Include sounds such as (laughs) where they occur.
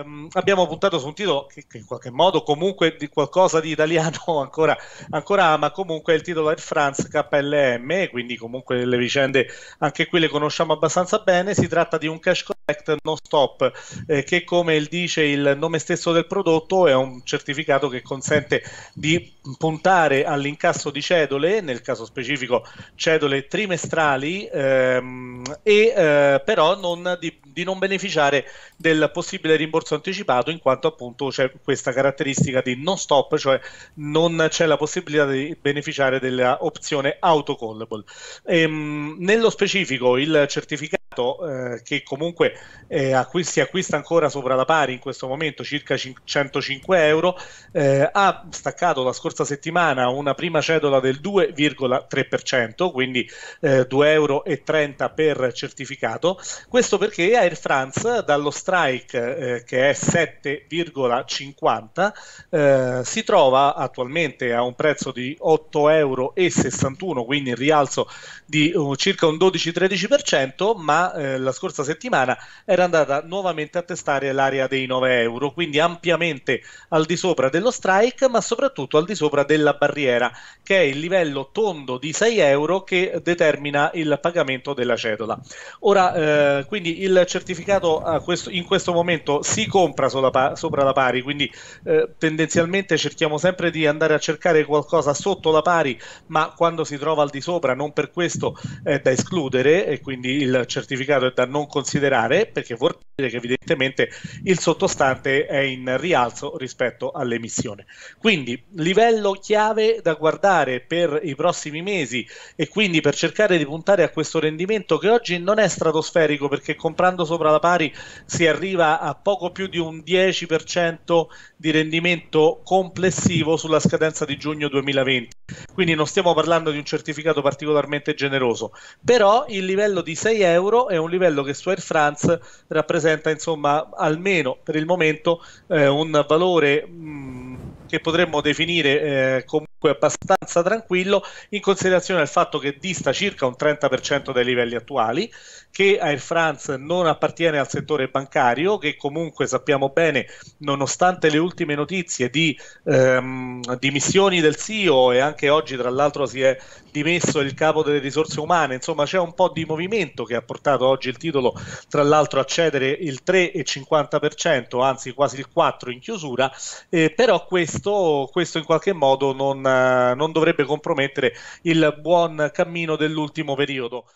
ehm, abbiamo puntato su un titolo che, che, in qualche modo comunque di qualcosa di italiano (laughs) ancora, ancora ama, comunque è il titolo Air France KLM, quindi comunque le vicende anche qui le conosciamo abbastanza bene, si tratta di un cash non stop eh, che come dice il nome stesso del prodotto è un certificato che consente di puntare all'incasso di cedole nel caso specifico cedole trimestrali ehm, e eh, però non, di, di, non beneficiare del possibile rimborso anticipato in quanto appunto c'è questa caratteristica di non stop cioè non c'è la possibilità di beneficiare dell'opzione autocallable ehm, nello specifico il certificato eh, che comunque eh, acquist- si acquista ancora sopra la pari in questo momento circa 105 euro, eh, ha staccato la scorsa settimana una prima cedola del 2,3%, quindi eh, 2,30 euro per certificato. Questo perché Air France dallo strike eh, che è 7,50 eh, si trova attualmente a un prezzo di 8,61 euro, quindi in rialzo di uh, circa un 12-13%, ma eh, la scorsa settimana era andata nuovamente a testare l'area dei 9 euro, quindi ampiamente al di sopra dello strike, ma soprattutto al di sopra della barriera, che è il livello tondo di 6 euro che determina il pagamento della cedola. Ora, eh, quindi il certificato questo, in questo momento si compra sola, sopra la pari, quindi eh, tendenzialmente cerchiamo sempre di andare a cercare qualcosa sotto la pari, ma quando si trova al di sopra non per questo è da escludere e quindi il certificato è da non considerare cedere perché vuol dire che evidentemente il sottostante è in rialzo rispetto all'emissione. Quindi livello chiave da guardare per i prossimi mesi e quindi per cercare di puntare a questo rendimento che oggi non è stratosferico perché comprando sopra la pari si arriva a poco più di un 10% di rendimento complessivo sulla scadenza di giugno 2020. Quindi non stiamo parlando di un certificato particolarmente generoso, però il livello di 6 euro è un livello che su Air France Franz rappresenta insomma almeno per il momento eh, un valore mh, mm, che potremmo definire eh, com- abbastanza tranquillo in considerazione del fatto che dista circa un 30% dai livelli attuali, che Air France non appartiene al settore bancario, che comunque sappiamo bene, nonostante le ultime notizie di ehm, dimissioni del CEO e anche oggi tra l'altro si è dimesso il capo delle risorse umane, insomma c'è un po' di movimento che ha portato oggi il titolo tra l'altro a cedere il 3,50%, anzi quasi il 4% in chiusura, eh, però questo, questo in qualche modo non eh, non dovrebbe compromettere il buon cammino dell'ultimo periodo.